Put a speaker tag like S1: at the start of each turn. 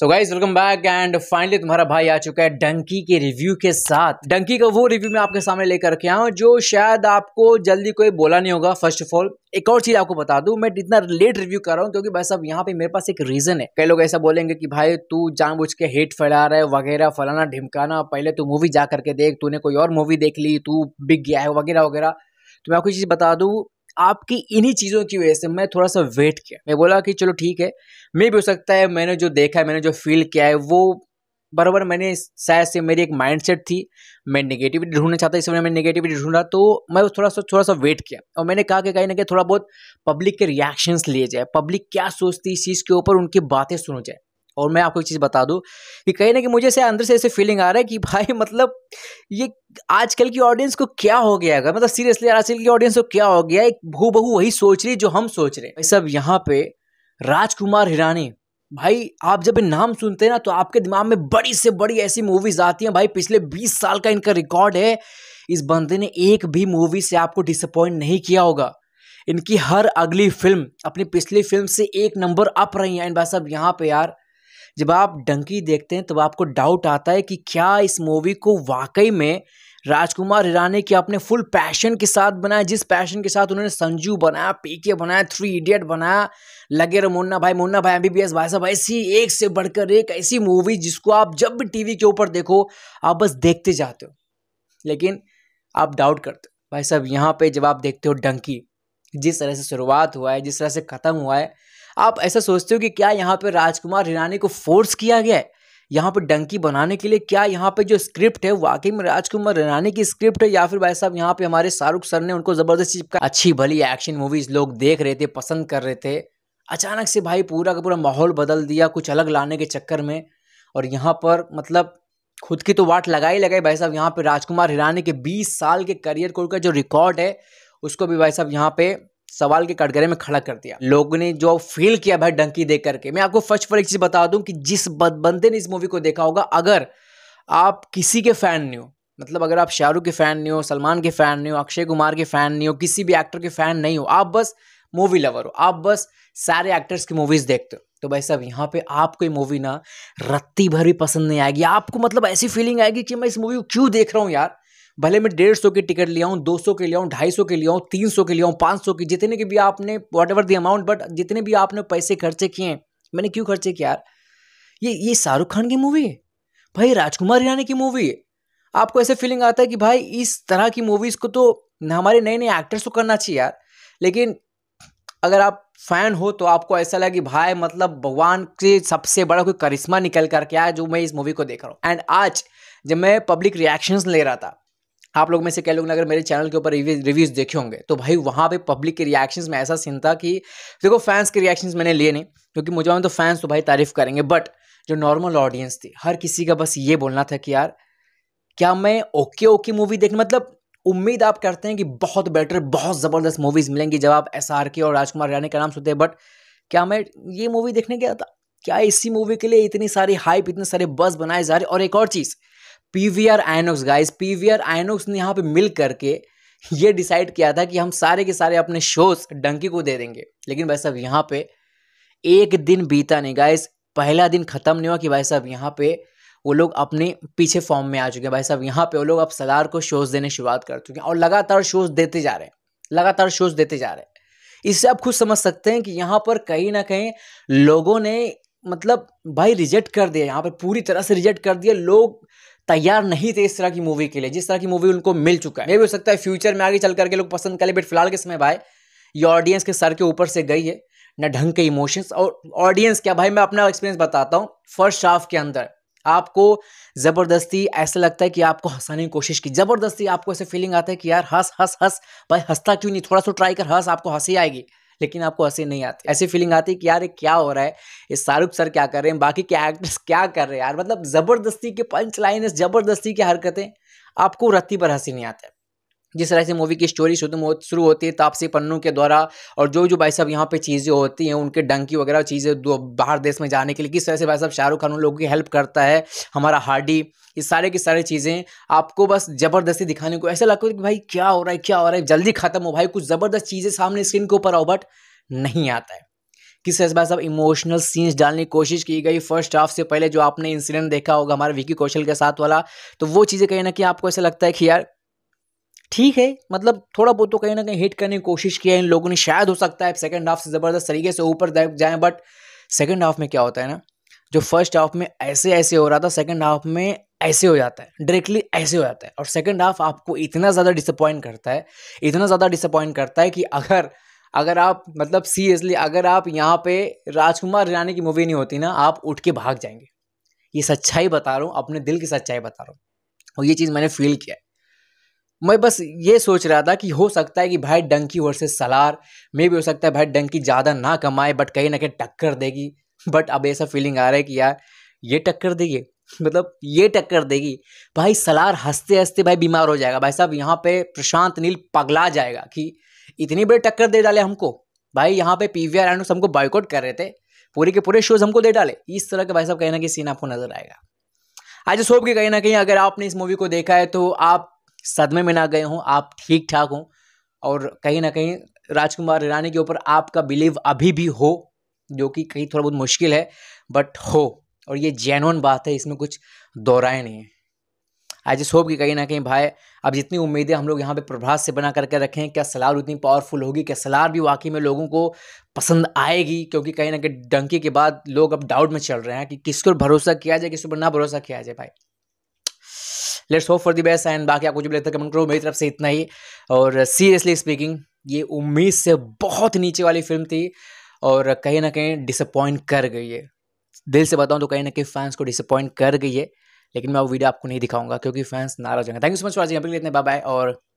S1: so guys welcome back and finally तुम्हारा भाई आ चुका है डंकी के रिव्यू के साथ डंकी का वो रिव्यू मैं आपके सामने लेकर के आया जो शायद आपको जल्दी कोई बोला नहीं होगा फर्स्ट ऑफ ऑल एक और चीज आपको बता दू मैं इतना लेट रिव्यू कर रहा हूँ क्योंकि भाई साहब यहाँ पे मेरे पास एक रीजन है कई लोग ऐसा बोलेंगे कि भाई तू जानबूझ के हेट फैला रहा है वगैरह फलाना ढिमकाना पहले तू मूवी जा करके देख तूने कोई और मूवी देख ली तू बिक गया है वगैरह वगैरह तो मैं आपको चीज बता दू आपकी इन्हीं चीज़ों की वजह से मैं थोड़ा सा वेट किया मैं बोला कि चलो ठीक है मे भी हो सकता है मैंने जो देखा है मैंने जो फील किया है वो बराबर मैंने शायद से मेरी एक माइंडसेट थी मैं नेगेटिविटी ढूंढना चाहता इस वजह मैं नेगेटिविटी ढूंढा तो मैं थोड़ा सा थोड़ा सा वेट किया और मैंने कहा कि कहीं ना कहीं थोड़ा बहुत पब्लिक के रिएक्शंस लिए जाए पब्लिक क्या सोचती इस चीज़ के ऊपर उनकी बातें सुनो जाए और मैं आपको एक चीज़ बता दूँ कि कहीं ना कहीं मुझे ऐसे अंदर से ऐसे फीलिंग आ रहा है कि भाई मतलब ये आजकल की ऑडियंस को क्या हो गया है मतलब सीरियसली आजकल की ऑडियंस को क्या हो गया है भू बहू वही सोच रही जो हम सोच रहे हैं सब यहाँ पे राजकुमार हिरानी भाई आप जब नाम सुनते हैं ना तो आपके दिमाग में बड़ी से बड़ी ऐसी मूवीज आती हैं भाई पिछले 20 साल का इनका रिकॉर्ड है इस बंदे ने एक भी मूवी से आपको डिसअपॉइंट नहीं किया होगा इनकी हर अगली फिल्म अपनी पिछली फिल्म से एक नंबर अप रही है एंड भाई साहब यहाँ पे यार जब आप डंकी देखते हैं तब तो आपको डाउट आता है कि क्या इस मूवी को वाकई में राजकुमार हिरानी के अपने फुल पैशन के साथ बनाया जिस पैशन के साथ उन्होंने संजू बनाया पीके बनाया थ्री इडियट बनाया लगे रहे मुन्ना भाई मुन्ना भाई एमबीबीएस भाई साहब ऐसी एक से बढ़कर एक ऐसी मूवी जिसको आप जब भी टीवी के ऊपर देखो आप बस देखते जाते हो लेकिन आप डाउट करते हो भाई साहब यहाँ पे जब आप देखते हो डंकी जिस तरह से शुरुआत हुआ है जिस तरह से ख़त्म हुआ है आप ऐसा सोचते हो कि क्या यहाँ पे राजकुमार हिरानी को फोर्स किया गया है यहाँ पर डंकी बनाने के लिए क्या यहाँ पे जो स्क्रिप्ट है वाकई में राजकुमार रानी की स्क्रिप्ट है या फिर भाई साहब यहाँ पे हमारे शाहरुख सर ने उनको जबरदस्त चीज का अच्छी भली एक्शन मूवीज लोग देख रहे थे पसंद कर रहे थे अचानक से भाई पूरा का पूरा माहौल बदल दिया कुछ अलग लाने के चक्कर में और यहाँ पर मतलब खुद की तो वाट लगा ही लगाई भाई साहब यहाँ पे राजकुमार हिरानी के बीस साल के करियर को उनका जो रिकॉर्ड है उसको भी भाई साहब यहाँ पे सवाल के कटघरे में खड़ा कर दिया लोगों ने जो फील किया भाई डंकी देख करके मैं आपको फर्स्ट फॉर एक चीज बता दूं कि जिस बंदे ने इस मूवी को देखा होगा अगर आप किसी के फैन नहीं हो मतलब अगर आप शाहरुख के फैन नहीं हो सलमान के फैन नहीं हो अक्षय कुमार के फैन नहीं हो किसी भी एक्टर के फैन नहीं हो आप बस मूवी लवर हो आप बस सारे एक्टर्स की मूवीज देखते हो तो भाई साहब यहाँ पे आपको ये मूवी ना रत्ती भर भी पसंद नहीं आएगी आपको मतलब ऐसी फीलिंग आएगी कि मैं इस मूवी को क्यों देख रहा हूँ यार भले मैं डेढ़ सौ की टिकट लिया हूँ दो सौ के लिया हूँ ढाई सौ के लिया हूँ तीन सौ के लिया हूँ पाँच सौ की जितने की भी आपने whatever the amount but जितने भी आपने पैसे खर्चे किए हैं मैंने क्यों खर्चे किया यार ये ये शाहरुख खान की मूवी है भाई राजकुमार हिरानी की मूवी है आपको ऐसे फीलिंग आता है कि भाई इस तरह की मूवीज़ को तो हमारे नए नए एक्टर्स को करना चाहिए यार लेकिन अगर आप फैन हो तो आपको ऐसा लगे कि भाई मतलब भगवान के सबसे बड़ा कोई करिश्मा निकल करके आया जो मैं इस मूवी को देख रहा हूँ एंड आज जब मैं पब्लिक रिएक्शंस ले रहा था आप लोग में से कह लोग अगर मेरे चैनल के ऊपर रिव्यूज़ देखे होंगे तो भाई वहाँ पे पब्लिक के रिएक्शंस में ऐसा सीन था कि देखो फैंस के रिएक्शंस मैंने लिए नहीं क्योंकि मुझे तो फैंस तो भाई तारीफ़ करेंगे बट जो नॉर्मल ऑडियंस थी हर किसी का बस ये बोलना था कि यार क्या मैं ओके ओके मूवी देख मतलब उम्मीद आप करते हैं कि बहुत बेटर बहुत ज़बरदस्त मूवीज़ मिलेंगी जब आप एस आर के और राजकुमार रानी का नाम सुनते हैं बट क्या मैं ये मूवी देखने गया था क्या इसी मूवी के लिए इतनी सारी हाइप इतने सारे बस बनाए जा रहे और एक और चीज़ PVR Inox guys PVR Inox ने यहाँ पे मिल करके ये डिसाइड किया था कि हम सारे के सारे अपने शोज डंकी को दे देंगे लेकिन भाई साहब यहाँ पे एक दिन बीता नहीं गाइस पहला दिन ख़त्म नहीं हुआ कि भाई साहब यहाँ पे वो लोग अपने पीछे फॉर्म में आ चुके हैं भाई साहब यहाँ पे वो लोग अब सदार को शोज देने शुरुआत कर चुके हैं और लगातार शोज देते जा रहे हैं लगातार शोज देते जा रहे हैं इससे आप खुद समझ सकते हैं कि यहाँ पर कहीं ना कहीं लोगों ने मतलब भाई रिजेक्ट कर दिया यहाँ पर पूरी तरह से रिजेक्ट कर दिया लोग तैयार नहीं थे इस तरह की मूवी के लिए जिस तरह की मूवी उनको मिल चुका है मे भी हो सकता है फ्यूचर में आगे चल करके लोग पसंद ले बट फिलहाल के समय भाई ये ऑडियंस के सर के ऊपर से गई है ना ढंग के इमोशंस और ऑडियंस क्या भाई मैं अपना एक्सपीरियंस बताता हूँ फर्स्ट हाफ के अंदर आपको ज़बरदस्ती ऐसा लगता है कि आपको हंसाने की कोशिश की ज़बरदस्ती आपको ऐसे फीलिंग आता है कि यार हंस हंस हंस भाई हंसता क्यों नहीं थोड़ा सा ट्राई कर हंस आपको हंसी आएगी लेकिन आपको हंसी नहीं आती ऐसी फीलिंग आती है कि यार ये क्या हो रहा है ये शाहरुख सर क्या कर रहे हैं बाकी के एक्टर्स क्या कर रहे हैं यार मतलब ज़बरदस्ती के पंच लाइन जबरदस्ती की हरकतें आपको रत्ती पर हंसी नहीं आता जिस तरह से मूवी की स्टोरी शुरू होती है तापसी पन्नू के द्वारा और जो जो भाई साहब यहाँ पे चीज़ें होती हैं उनके डंकी वगैरह चीज़ें बाहर देश में जाने के लिए किस तरह से भाई साहब शाहरुख खान उन लोगों की हेल्प करता है हमारा हार्डी ये सारे की सारी चीज़ें आपको बस ज़बरदस्ती दिखाने को ऐसा लगता है कि भाई क्या हो रहा है क्या हो रहा है जल्दी ख़त्म हो भाई कुछ ज़बरदस्त चीज़ें सामने स्क्रीन के ऊपर आओ बट नहीं आता है किस तरह से भाई साहब इमोशनल सीन्स डालने की कोशिश की गई फर्स्ट हाफ से पहले जो आपने इंसिडेंट देखा होगा हमारे विकी कौशल के साथ वाला तो वो चीज़ें कहीं ना कहीं आपको ऐसा लगता है कि यार ठीक है मतलब थोड़ा बहुत तो कहीं ना कहीं हिट करने की कोशिश किया इन लोगों ने शायद हो सकता है सेकेंड हाफ से ज़बरदस्त तरीके से ऊपर जाएँ बट सेकेंड हाफ में क्या होता है ना जो फर्स्ट हाफ में ऐसे ऐसे हो रहा था सेकेंड हाफ में ऐसे हो जाता है डायरेक्टली ऐसे हो जाता है और सेकेंड हाफ आपको इतना ज़्यादा डिसअपॉइंट करता है इतना ज़्यादा डिसअपॉइंट करता है कि अगर अगर आप मतलब सीरियसली अगर आप यहाँ पे राजकुमार रानी की मूवी नहीं होती ना आप उठ के भाग जाएंगे ये सच्चाई बता रहा हूँ अपने दिल की सच्चाई बता रहा हूँ और ये चीज़ मैंने फील किया है मैं बस ये सोच रहा था कि हो सकता है कि भाई डंकी वर्सेस सलार मे भी हो सकता है भाई डंकी ज़्यादा ना कमाए बट कहीं ना कहीं टक्कर देगी बट अब ऐसा फीलिंग आ रहा है कि यार ये टक्कर देगी मतलब ये टक्कर देगी भाई सलार हंसते हंसते भाई बीमार हो जाएगा भाई साहब यहाँ पे प्रशांत नील पगला जाएगा कि इतनी बड़ी टक्कर दे डाले हमको भाई यहाँ पे पी वी आर एंड हमको बॉयकॉट कर रहे थे पूरे के पूरे शोज हमको दे डाले इस तरह का भाई साहब कहीं ना कहीं सीन आपको नजर आएगा आज सोप के कहीं ना कहीं अगर आपने इस मूवी को देखा है तो आप सदमे में ना गए हों आप ठीक ठाक हों और कहीं ना कहीं राजकुमार ईरानी के ऊपर आपका बिलीव अभी भी हो जो कि कहीं थोड़ा बहुत मुश्किल है बट हो और ये जेनवन बात है इसमें कुछ दोहराए नहीं है आई जस्ट होप कि कहीं ना कहीं भाई अब जितनी उम्मीदें हम लोग यहाँ पे प्रभास से बना करके रखें क्या सलार उतनी पावरफुल होगी क्या सलार भी वाकई में लोगों को पसंद आएगी क्योंकि कहीं ना कहीं डंकी के बाद लोग अब डाउट में चल रहे हैं कि किस पर भरोसा किया जाए किस पर ना भरोसा किया जाए भाई let's hope for the best and बाकी आपको जो भी लगता है कमेंट करो मेरी तरफ से इतना ही और सीरियसली स्पीकिंग ये उम्मीद से बहुत नीचे वाली फिल्म थी और कहीं ना कहीं डिसअपॉइंट कर गई है दिल से बताऊँ तो कहीं ना कहीं फैंस को डिसअपॉइंट कर गई है लेकिन मैं वो वीडियो आपको नहीं दिखाऊंगा क्योंकि फैंस नाराज होंगे thank you so much for यहाँ पर लेते हैं बाय और